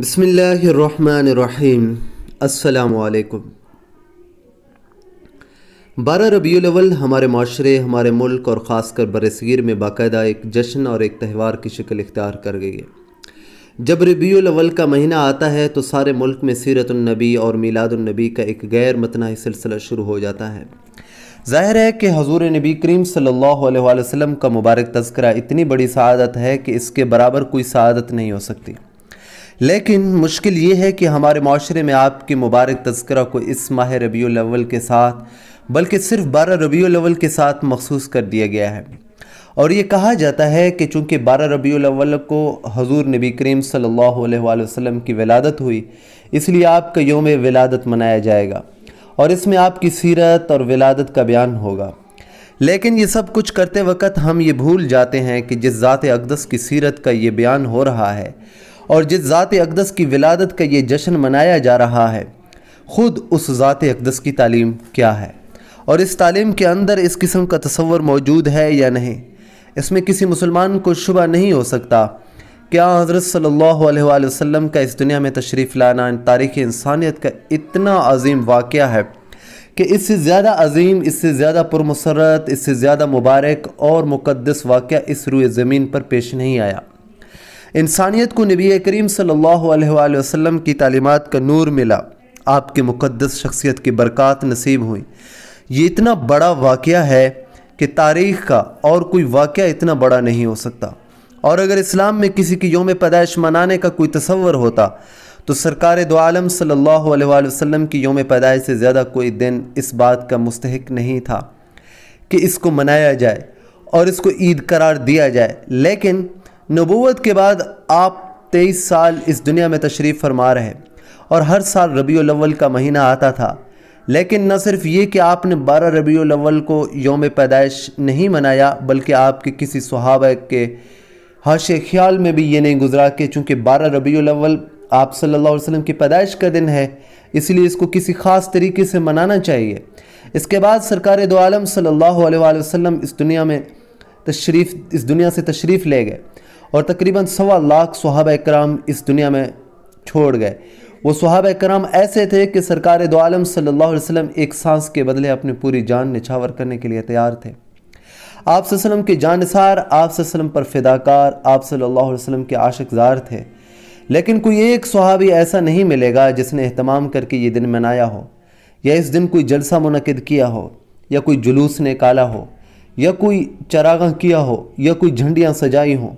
बसमीम् अल्लाम बारह रबी अवल हमारे माशरे हमारे मुल्क और ख़ास कर में बाकायदा एक जश्न और एक त्यौहार की शक्ल इख्तियार कर गई है जब रबी अवल का महीना आता है तो सारे मुल्क में सीरतुलनबी और मीलादुलनबी का एक गैर मतना सिलसिला शुरू हो जाता है ज़ाहिर है कि हजूर नबी करीम सल्ला वसम का मुबारक तस्करा इतनी बड़ी शहादत है कि इसके बराबर कोई शहादत नहीं हो सकती लेकिन मुश्किल ये है कि हमारे माशरे में आपके मुबारक तस्करा को इस माह रबी अलवल के साथ बल्कि सिर्फ बारह रबी अलवल के साथ मखसूस कर दिया गया है और ये कहा जाता है कि चूँकि बारह रबी अव्वल को हजूर नबी करीम सल्ला वसम की विलादत हुई इसलिए आपका योम विलादत मनाया जाएगा और इसमें आपकी सीरत और विलादत का बयान होगा लेकिन ये सब कुछ करते वक्त हम ये भूल जाते हैं कि जिस ज़ात अकदस की सीरत का ये बयान हो रहा है और जिस ज़ात अकदस की विलादत का ये जश्न मनाया जा रहा है ख़ुद उस ज़ात अकदस की तालीम क्या है और इस तालीम के अंदर इस किस्म का तस्वर मौजूद है या नहीं इसमें किसी मुसलमान को शुबा नहीं हो सकता क्या हज़रत सल्लल्लाहु अलैहि वसल्लम का इस दुनिया में तशरीफ़ लाना तारीख़ इंसानियत का इतना अजीम वाक़ है कि इससे ज़्यादा अजीम इससे ज़्यादा पुरमसरत इससे ज़्यादा मुबारक और मुक़दस वाक़ इस रुए ज़मीन पर पेश नहीं आया इंसानियत को नबी करीम सल्लल्लाहु अलैहि वसल्लम की तालीमत का नूर मिला आपके मुक़दस शख्सियत की बरक़ात नसीब हुई ये इतना बड़ा वाक़ है कि तारीख़ का और कोई वाक़ इतना बड़ा नहीं हो सकता और अगर इस्लाम में किसी की योम पैदाइश मनाने का कोई तस्वर होता तो सरकार दो आलम सल्लल्लाहु अलैहि वसल्लम की योम पैदाइश से ज़्यादा कोई दिन इस बात का मुस्तक नहीं था कि इसको मनाया जाए और इसको ईद करार दिया जाए लेकिन नबूत के बाद आप तेईस साल इस दुनिया में तशरीफ़ फरमा रहे और हर साल रबी अव्वल का महीना आता था लेकिन न सिर्फ ये कि आपने बारह रबी अव्वल को योम पैदाइश नहीं मनाया बल्कि आपके किसी सुहाब के हाश ख्याल में भी ये नहीं गुजरा कि चूँकि बारह रबी अव्वल आप सल्ला वसम की पैदाइश का दिन है इसलिए इसको किसी ख़ास तरीके से मनाना चाहिए इसके बाद सरकार दो आलम सल्ला वसम इस दुनिया में तशरीफ़ इस दुनिया से तशरीफ़ ले गए और तकरीबन सवा लाख सुहाब कराम इस दुनिया में छोड़ गए वो सहाब कराम ऐसे थे कि सरकार दो आलम वसम एक सांस के बदले अपनी पूरी जान निछावर करने के लिए तैयार थे आप वसल्लम के जानसार आप वसल्लम पर फिदाकार आप सल्ला अलैहि के आशकजार थे लेकिन कोई एक सुहाबी ऐसा नहीं मिलेगा जिसने अहतमाम करके ये दिन मनाया हो या इस दिन कोई जलसा मुनद किया हो या कोई जुलूस निकाला हो या कोई चरागह किया हो या कोई झंडियाँ सजाई हों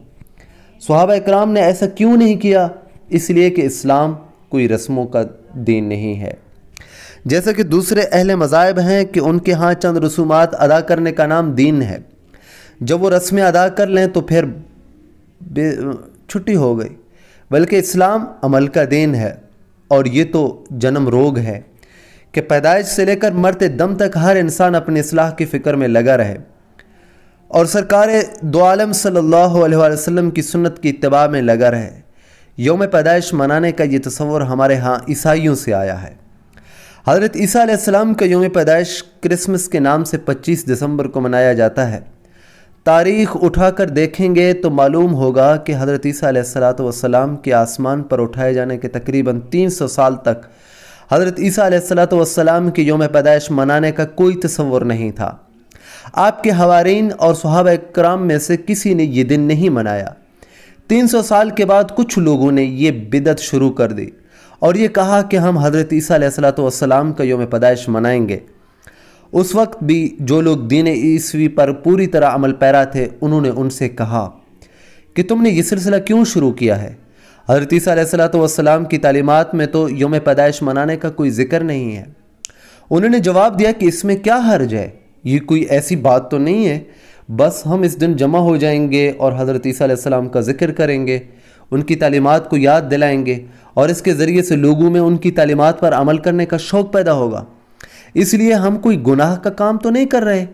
सहाबा कराम ने ऐसा क्यों नहीं किया इसलिए कि इस्लाम कोई रस्मों का दीन नहीं है जैसा कि दूसरे अहले मज़ाहब हैं कि उनके यहाँ चंद रसूमात अदा करने का नाम दीन है जब वो रस्में अदा कर लें तो फिर छुट्टी हो गई बल्कि इस्लाम अमल का दीन है और ये तो जन्म रोग है कि पैदाइश से लेकर मरते दम तक हर इंसान अपनी असलाह की फ़िक्र में लगा रहे और सरकार दोआलम आलम सल्लल्लाहु अलैहि वसल्लम की सुन्नत की इतबा में लगा रहे योम पैदाइश मनाने का ये तस्वर हमारे यहाँ ईसाइयों से आया है हज़रत ईसा का योम पैदाइश क्रिसमस के नाम से 25 दिसंबर को मनाया जाता है तारीख उठाकर देखेंगे तो मालूम होगा कि हज़रत ईसा के आसमान पर उठाए जाने के तकरीबन 300 साल तक हज़रत ईसा सलाम के योम पैदाइश मनाने का कोई तस्वर नहीं था आपके हवारीन और सहाब कराम में से किसी ने ये दिन नहीं मनाया 300 साल के बाद कुछ लोगों ने ये बिदत शुरू कर दी और ये कहा कि हम हज़रत ईसीम का योम पैदाइश मनाएंगे उस वक्त भी जो लोग दीन ईस्वी पर पूरी तरह अमल पैरा थे उन्होंने उनसे कहा कि तुमने ये सिलसिला क्यों शुरू किया है हजरत की तालीमत में तो योम पैदाइश मनाने का कोई ज़िक्र नहीं है उन्होंने जवाब दिया कि इसमें क्या हर्ज है ये कोई ऐसी बात तो नहीं है बस हम इस दिन जमा हो जाएंगे और हज़रत ईसीम का ज़िक्र करेंगे उनकी तालीमत को याद दिलाएंगे और इसके ज़रिए से लोगों में उनकी तालीमत पर अमल करने का शौक़ पैदा होगा इसलिए हम कोई गुनाह का काम तो नहीं कर रहे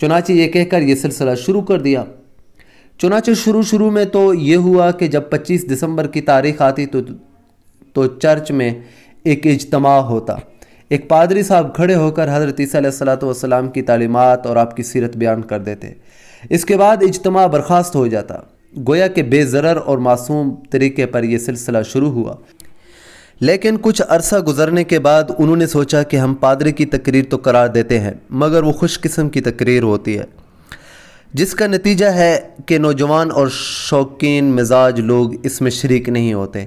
चुनाचे ये कहकर यह सिलसिला शुरू कर दिया चुनाचे शुरू शुरू में तो ये हुआ कि जब 25 दिसंबर की तारीख आती तो तो चर्च में एक इजतमा होता एक पादरी साहब खड़े होकर हज़रत ईसीम की तालीमत और आपकी सीरत बयान कर देते इसके बाद इजतमा बर्खास्त हो जाता गोया के बेजर और मासूम तरीके पर यह सिलसिला शुरू हुआ लेकिन कुछ अरसा गुजरने के बाद उन्होंने सोचा कि हम पादरी की तकरीर तो करार देते हैं मगर वो खुश किस्म की तकरीर होती है जिसका नतीजा है कि नौजवान और शौकीन मिजाज लोग इसमें शरीक नहीं होते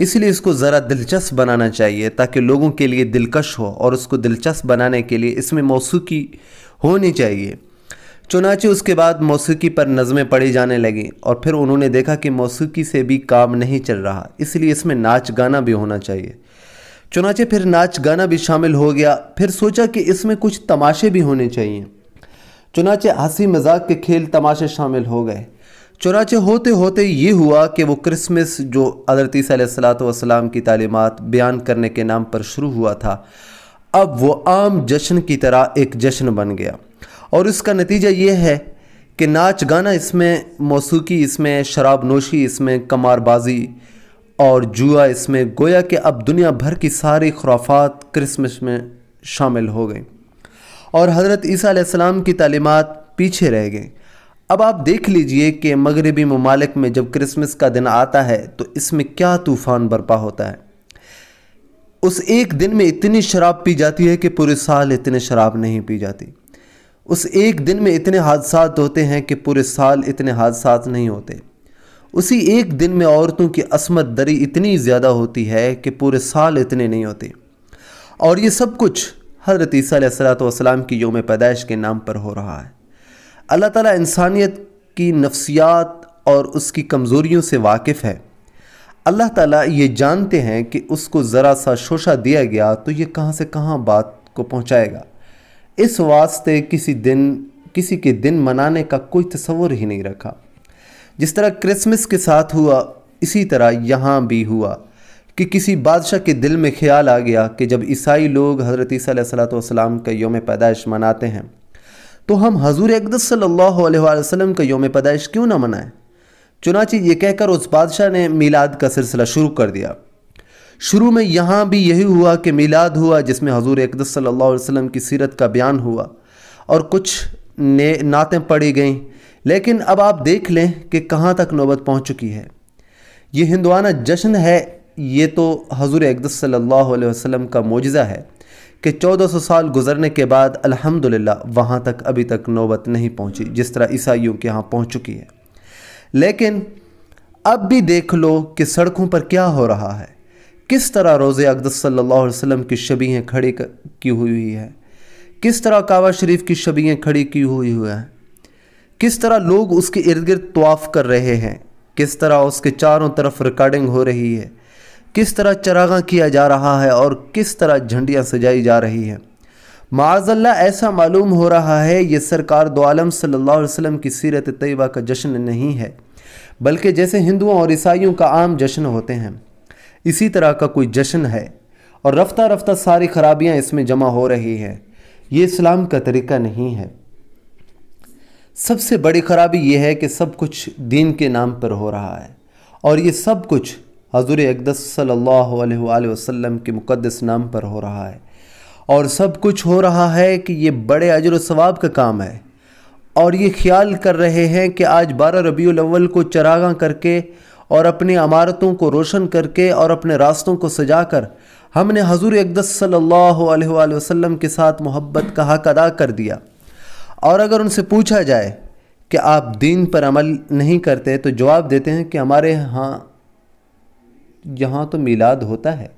इसलिए इसको ज़रा दिलचस्प बनाना चाहिए ताकि लोगों के लिए दिलकश हो और उसको दिलचस्प बनाने के लिए इसमें मौसीकी होनी चाहिए चुनाचे उसके बाद मौसीकी पर नज़में पढ़ी जाने लगीं और फिर उन्होंने देखा कि मौसीकी से भी काम नहीं चल रहा इसलिए इसमें नाच गाना भी होना चाहिए चुनाचे फिर नाच गाना भी शामिल हो गया फिर सोचा कि इसमें कुछ तमाशे भी होने चाहिए चुनाचे हंसी मजाक के खेल तमाशे शामिल हो गए चुनाचे होते होते ये हुआ कि वो क्रिसमस जो हजरत सलाम की तालीमत बयान करने के नाम पर शुरू हुआ था अब वो आम जश्न की तरह एक जश्न बन गया और इसका नतीजा ये है कि नाच गाना इसमें मौसीकी इसमें शराब नोशी इसमें कमारबाजी और जुआ इसमें गोया कि अब दुनिया भर की सारी खुराफात क्रिसमस में शामिल हो गई और हज़रत ईसा की तालीमत पीछे रह गई अब आप देख लीजिए कि मगरबी ममालिक में जब क्रिसमस का दिन आता है तो इसमें क्या तूफ़ान बर्पा होता है उस एक दिन में इतनी शराब पी जाती है कि पूरे साल इतने शराब नहीं पी जाती उस एक दिन में इतने हादसा होते हैं कि पूरे साल इतने हादसा नहीं होते उसी एक दिन में औरतों की असमत दरी इतनी ज़्यादा होती है कि पूरे साल इतने नहीं होते और ये सब कुछ हज़रत ईसी सलाम की योम पैदाइश के नाम पर हो रहा है अल्लाह ताला इंसानियत की नफ्सियात और उसकी कमज़ोरियों से वाकिफ़ है अल्लाह ताला ये जानते हैं कि उसको ज़रा सा शोशा दिया गया तो ये कहाँ से कहाँ बात को पहुँचाएगा इस वास्ते किसी दिन किसी के दिन मनाने का कोई तस्वर ही नहीं रखा जिस तरह क्रिसमस के साथ हुआ इसी तरह यहाँ भी हुआ कि किसी बादशाह के दिल में ख्याल आ गया कि जब ईसाई लोग हज़रत ईसा सलाम का योम पैदाइश मनाते हैं तो हम हजूर अकदस सल्लल्लाहु वसल्लम का योम पैदाइश क्यों ना मनाएं चुनाची ये कहकर उस बादशाह ने मीलाद का सिलसिला शुरू कर दिया शुरू में यहाँ भी यही हुआ कि मीलाद हुआ जिसमें हजूर अकदस सल्लल्लाहु की सीरत का बयान हुआ और कुछ ने नातें पढ़ी गईं लेकिन अब आप देख लें कि कहाँ तक नौबत पहुँच चुकी है ये हिंदवाना जश्न है ये तो हजूर अकदस सल्लल्लाहु वसल्लम का मौजा है कि 1400 साल गुजरने के बाद अल्हम्दुलिल्लाह वहाँ तक अभी तक नौबत नहीं पहुँची जिस तरह ईसाइयों के यहाँ पहुँच चुकी है लेकिन अब भी देख लो कि सड़कों पर क्या हो रहा है किस तरह रोज़े अकदस सल्लल्लाहु अलैहि वसल्लम की शबियाँ खड़ी की हुई है किस तरह कावा शरीफ की शबियाँ खड़ी की हुई हुई हैं किस तरह लोग उसके इर्द गिर्द तवाफ़ कर रहे हैं किस तरह उसके चारों तरफ रिकॉर्डिंग हो रही है किस तरह चरागा किया जा रहा है और किस तरह झंडियाँ सजाई जा रही हैं माजल्ला ऐसा मालूम हो रहा है ये सरकार दो आलम सल्ला वसलम की सीरत तयबा का जश्न नहीं है बल्कि जैसे हिंदुओं और ईसाइयों का आम जश्न होते हैं इसी तरह का कोई जश्न है और रफ्ता रफ्ता सारी खराबियाँ इसमें जमा हो रही हैं ये इस्लाम का तरीका नहीं है सबसे बड़ी खराबी यह है कि सब कुछ दीन के नाम पर हो रहा है और ये सब कुछ हजूर अकदस सल्लल्लाहु अलैहि वसल्लम के मुक़दस नाम पर हो रहा है और सब कुछ हो रहा है कि ये बड़े अजर सवाब का काम है और ये ख्याल कर रहे हैं कि आज बारह रबी अव्वल को चरागा करके और अपनी अमारतों को रोशन करके और अपने रास्तों को सजा कर हमने हजूर अकदस सल्ला वसम के साथ मोहब्बत का हक अदा कर दिया और अगर उनसे पूछा जाए कि आप दीन पर अमल नहीं करते तो जवाब देते हैं कि हमारे यहाँ यहाँ तो मिलाद होता है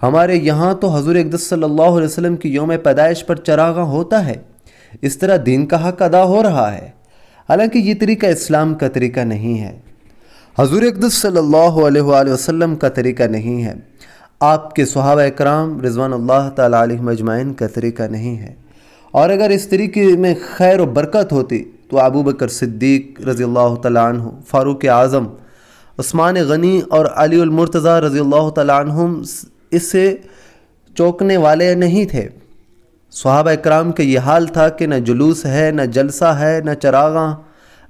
हमारे यहाँ तो हजूर अकदस सल्लल्लाहु अलैहि वसल्लम की योम पैदाइश पर चरागा होता है इस तरह दिन का हक अदा हो रहा है हालांकि ये तरीका इस्लाम का तरीका नहीं है हजूर अकदस सल्लल्लाहु अलैहि वसल्लम का तरीका नहीं है आपके सुहाब कराम रिजवान अल्लाह का तरीका नहीं है और अगर इस तरीके में खैर व बरकत होती तो अबू बकर सिद्दीक रज़ी अल्लाह आज़म उस्मान गनी और अली मुर्तज़ा रज़ी अल्लाह तुम इससे चौंकने वाले नहीं थे सुहाब कराम के ये हाल था कि न जुलूस है न जलसा है न चरागा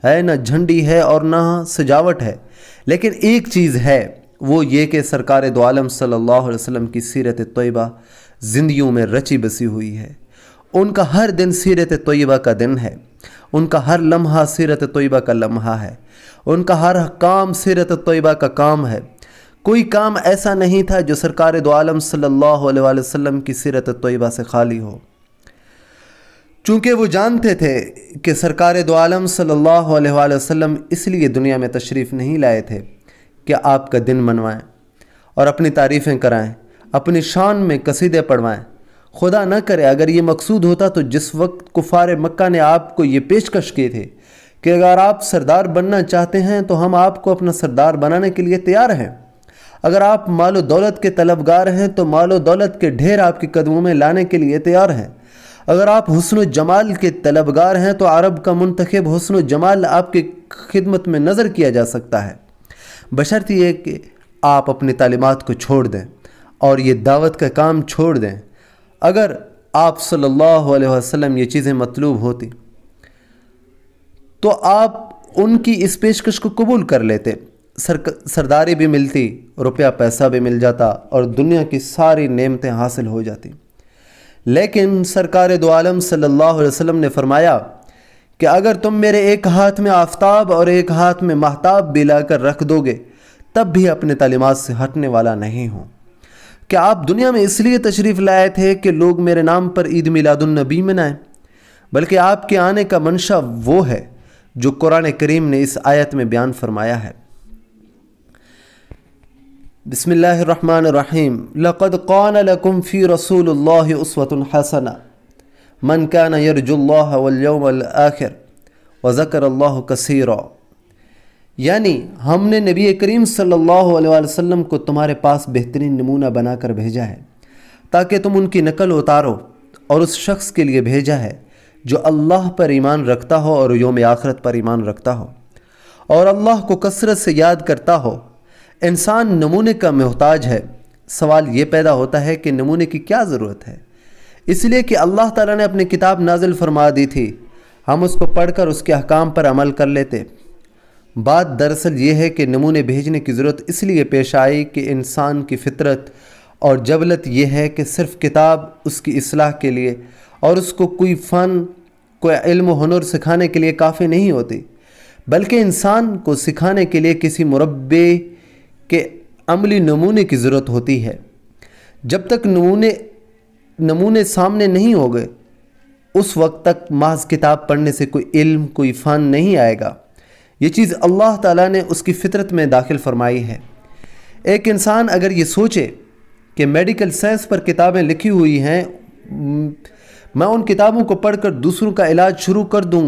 है न झंडी है और न सजावट है लेकिन एक चीज़ है वो ये कि सरकार दोआलम सल्लल्लाहु अलैहि वसल्लम की सीरत तयबा जिंदगी में रची बसी हुई है उनका हर दिन सीरत तयबा का दिन है उनका हर लम्हा सीरत तोयबा का लम्हा है उनका हर काम सीरत तोयबा का काम है कोई काम ऐसा नहीं था जो सरकार दो आलम सल्लल्लाहु अलैहि वसल्लम की सीरत तोयबा से खाली हो चूँकि वो जानते थे कि सरकार दो आलम सल्लल्लाहु अलैहि वसल्लम इसलिए दुनिया में तशरीफ़ नहीं लाए थे कि आपका दिन मनवाएँ और अपनी तारीफ़ें कराएँ अपनी शान में कसीदे पढ़वाएँ खुदा न करे अगर ये मकसूद होता तो जिस वक्त कुफार मक्का ने आपको ये पेशकश किए थे कि अगर आप सरदार बनना चाहते हैं तो हम आपको अपना सरदार बनाने के लिए तैयार हैं अगर आप मालो दौलत के तलबगार हैं तो मालो दौलत के ढेर आपके कदमों में लाने के लिए तैयार हैं अगर आप हसन जमाल के तलबगार हैं तो अरब का मंतखब हसन जमाल आपकी खिदमत में नज़र किया जा सकता है बशर्त ये कि आप अपनी तालीमत को छोड़ दें और ये दावत का काम छोड़ दें अगर आप सल्लल्लाहु अलैहि वसल्लम ये चीज़ें मतलूब होती तो आप उनकी इस पेशकश को कबूल कर लेते सर सरदारी भी मिलती रुपया पैसा भी मिल जाता और दुनिया की सारी नेमतें हासिल हो जाती लेकिन सरकार दो आलम सल्लल्लाहु अलैहि वसल्लम ने फरमाया कि अगर तुम मेरे एक हाथ में आफ्ताब और एक हाथ में महताब भी लाकर रख दोगे तब भी अपने तालीमत से हटने वाला नहीं हूँ कि आप दुनिया में इसलिए तशरीफ़ लाए थे कि लोग मेरे नाम पर ईद मिलादुलनबी मनाएं बल्कि आपके आने का मंशा वो है जो कुरान करीम ने इस आयत में बयान फरमाया है बसमीम लक़द कौन लकुम फ़ी रसूल उसवतन हसना मन कान यरजुल्ला वलयम आखिर वज़कर अल्लाह कसीरा यानी हमने नबी करीम सल्लल्लाहु अलैहि वसल्लम को तुम्हारे पास बेहतरीन नमूना बनाकर भेजा है ताकि तुम उनकी नकल उतारो और उस शख्स के लिए भेजा है जो अल्लाह पर ईमान रखता हो और योम आखरत पर ईमान रखता हो और अल्लाह को कसरत से याद करता हो इंसान नमूने का मोहताज है सवाल ये पैदा होता है कि नमूने की क्या ज़रूरत है इसलिए कि अल्लाह ताला ने अपनी किताब नाजिल फरमा दी थी हम उसको पढ़कर उसके अहकाम पर अमल कर लेते बात दरअसल ये है कि नमूने भेजने की ज़रूरत इसलिए पेश आई कि इंसान की फितरत और जबलत यह है कि सिर्फ किताब उसकी असलाह के लिए और उसको कोई फ़न कोई इल्म हनर सिखाने के लिए काफ़ी नहीं होती बल्कि इंसान को सिखाने के लिए किसी मुरबे के अमली नमूने की ज़रूरत होती है जब तक नमूने नमूने सामने नहीं हो गए उस वक्त तक महज किताब पढ़ने से कोई इल्म कोई फ़न नहीं आएगा ये चीज़ अल्लाह ताला ने उसकी फ़ितरत में दाखिल फरमाई है एक इंसान अगर ये सोचे कि मेडिकल साइंस पर किताबें लिखी हुई हैं मैं उन किताबों को पढ़कर दूसरों का इलाज शुरू कर दूं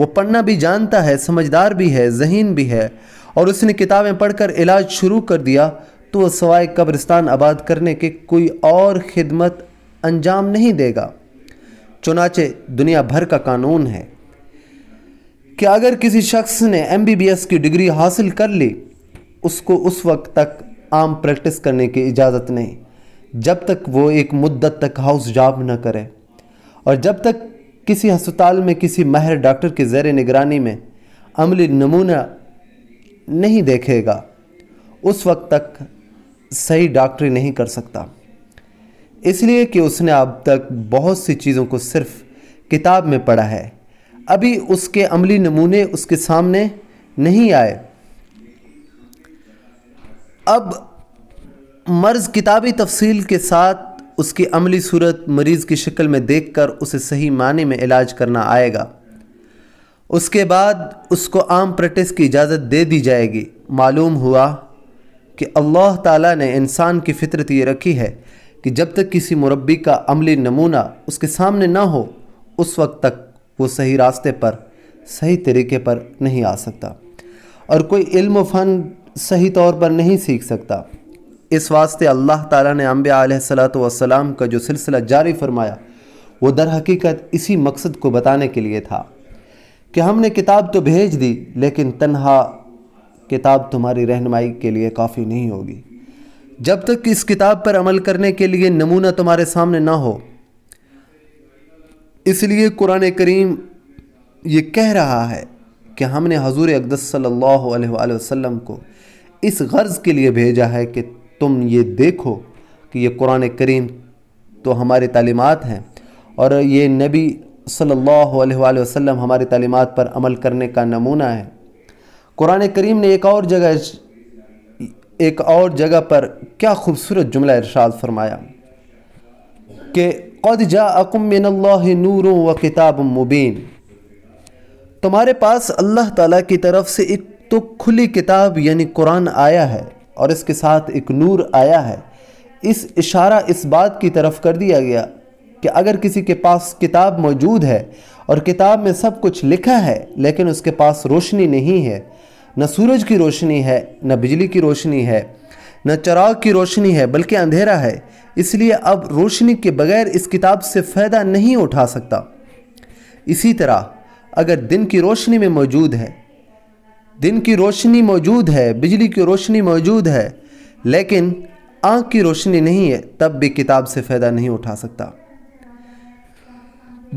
वो पढ़ना भी जानता है समझदार भी है जहीन भी है और उसने किताबें पढ़कर इलाज शुरू कर दिया तो वह सवाए कब्रिस्तान आबाद करने के कोई और खिदमत अंजाम नहीं देगा चुनाचे दुनिया भर का कानून है कि अगर किसी शख्स ने एम की डिग्री हासिल कर ली उसको उस वक्त तक आम प्रैक्टिस करने की इजाज़त नहीं जब तक वो एक मुद्दत तक हाउस जॉब न करे और जब तक किसी अस्पताल में किसी माहिर डॉक्टर की ज़ैर निगरानी में अमली नमूना नहीं देखेगा उस वक्त तक सही डॉक्टरी नहीं कर सकता इसलिए कि उसने अब तक बहुत सी चीज़ों को सिर्फ किताब में पढ़ा है अभी उसके अमली नमूने उसके सामने नहीं आए अब मर्ज किताबी तफसील के साथ उसकी अमली सूरत मरीज़ की शक्ल में देख कर उसे सही माने में इलाज करना आएगा उसके बाद उसको आम प्रैक्टिस की इजाज़त दे दी जाएगी मालूम हुआ कि अल्लाह ताला ने इंसान की फितरत ये रखी है कि जब तक किसी मुरबी का अमली नमूना उसके सामने ना हो उस वक्त तक वो सही रास्ते पर सही तरीके पर नहीं आ सकता और कोई इल्म फन सही तौर पर नहीं सीख सकता इस वास्ते अल्लाह ताला ने अम्बिया सलाम का जो सिलसिला जारी फरमाया वो दर हकीकत इसी मकसद को बताने के लिए था कि हमने किताब तो भेज दी लेकिन तनहा किताब तुम्हारी रहनमाई के लिए काफ़ी नहीं होगी जब तक इस किताब पर अमल करने के लिए नमूना तुम्हारे सामने ना हो इसलिए कुरान करीम ये कह रहा है कि हमने हजूर अकदस सल्लल्लाहु को इस गर्ज़ के लिए भेजा है कि तुम ये देखो कि ये कुरान करीम तो हमारे तालीमत हैं और ये नबी सल्ला वसम हमारी हमारे तालीमत पर अमल करने का नमूना है कुरान करीम ने एक और जगह एक और जगह पर क्या खूबसूरत जुमला इरशाद फरमाया कि कद जा नूर व किताब मुबीन तुम्हारे पास अल्लाह ताला की तरफ से एक तो खुली किताब यानी कुरान आया है और इसके साथ एक नूर आया है इस इशारा इस बात की तरफ कर दिया गया कि अगर किसी के पास किताब मौजूद है और किताब में सब कुछ लिखा है लेकिन उसके पास रोशनी नहीं है न सूरज की रोशनी है न बिजली की रोशनी है न चराग की रोशनी है बल्कि अंधेरा है इसलिए अब रोशनी के बगैर इस किताब से फ़ायदा नहीं उठा सकता इसी तरह अगर दिन की रोशनी में मौजूद है दिन की रोशनी मौजूद है बिजली की रोशनी मौजूद है लेकिन आँख की रोशनी नहीं है तब भी किताब से फ़ायदा नहीं उठा सकता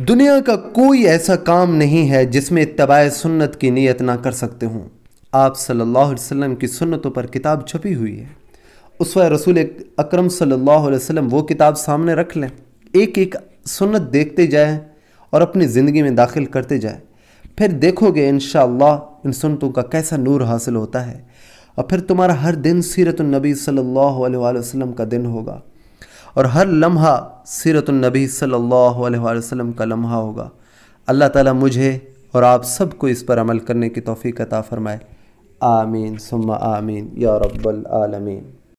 दुनिया का कोई ऐसा काम नहीं है जिसमें तबाह सुन्नत की नीयत ना कर सकते हूँ आप सल्लल्लाहु अलैहि वसल्लम की सुन्नतों पर किताब छपी हुई है उस रसूल अक्रम सल्लल्लाहु वो किताब सामने रख लें एक एक सुन्नत देखते जाएँ और अपनी ज़िंदगी में दाखिल करते जाए फिर देखोगे इन इन सुनतों का कैसा नूर हासिल होता है और फिर तुम्हारा हर दिन सीरतुलनबी सल्ला वसम का दिन होगा और हर लम्हा सीरतुलनबी सल्ला वसम का लम्हा होगा अल्लाह ताला मुझे और आप सबको इस पर अमल करने की तोफ़ी अता फ़रमाए आमीन सुम्मा आमीन या रब्बल आलमीन